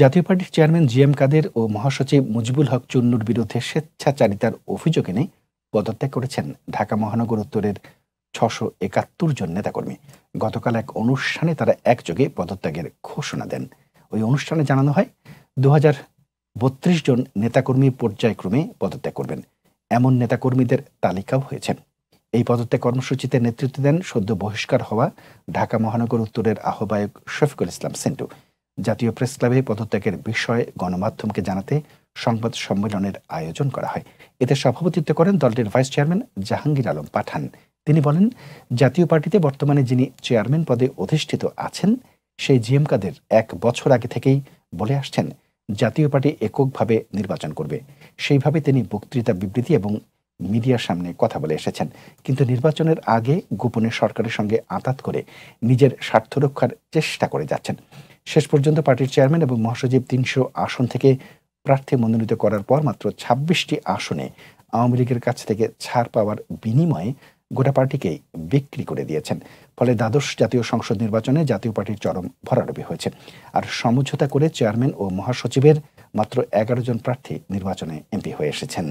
জাতীয় পার্টির chairman G M কাদের ও মহাসচিব মুজিবুল হক চুন্নুর বিরুদ্ধে স্বেচ্ছাচারিতার অভিযোগ এনে পদত্যাগ করেছেন ঢাকা মহানগর উত্তরের ছশো একাত্তর জন নেতাকর্মী গতকাল এক অনুষ্ঠানে তারা একযোগে পদত্যাগের ঘোষণা দেন ওই অনুষ্ঠানে জানানো হয় দু বত্রিশ জন নেতাকর্মী পর্যায়ক্রমে পদত্যাগ করবেন এমন নেতাকর্মীদের তালিকাও হয়েছেন এই পদত্যাগ কর্মসূচিতে নেতৃত্ব দেন সদ্য বহিষ্কার হওয়া ঢাকা মহানগর উত্তরের আহ্বায়ক শফিকুল ইসলাম সেন্টু জাতীয় প্রেস ক্লাবে পদত্যাগের বিষয়ে গণমাধ্যমকে জানাতে সংবাদ সম্মেলনের আয়োজন করা হয় এতে সভাপতিত্ব করেন দলটির ভাইস চেয়ারম্যান জাহাঙ্গীর আলম পাঠান তিনি বলেন জাতীয় পার্টিতে বর্তমানে যিনি চেয়ারম্যান পদে অধিষ্ঠিত আছেন সেই জিএম কাদের এক বছর আগে থেকেই বলে আসছেন জাতীয় পার্টি এককভাবে নির্বাচন করবে সেইভাবে তিনি বক্তৃতা বিবৃতি এবং মিডিয়ার সামনে কথা বলে এসেছেন কিন্তু নির্বাচনের আগে গোপনে সরকারের সঙ্গে আতাত করে নিজের স্বার্থ রক্ষার চেষ্টা করে যাচ্ছেন শেষ পর্যন্ত পার্টির চেয়ারম্যান এবং মহাসচিব তিনশো আসন থেকে প্রার্থী মনোনীত করার পর মাত্র ছাব্বিশটি আসনে আওয়ামী লীগের কাছ থেকে ছাড় পাওয়ার বিনিময়ে গোটা পার্টিকে বিক্রি করে দিয়েছেন ফলে দ্বাদশ জাতীয় সংসদ নির্বাচনে জাতীয় পার্টির চরম ভরাডুবি হয়েছে আর সমঝোতা করে চেয়ারম্যান ও মহাসচিবের মাত্র এগারো জন প্রার্থী নির্বাচনে এমপি হয়ে এসেছেন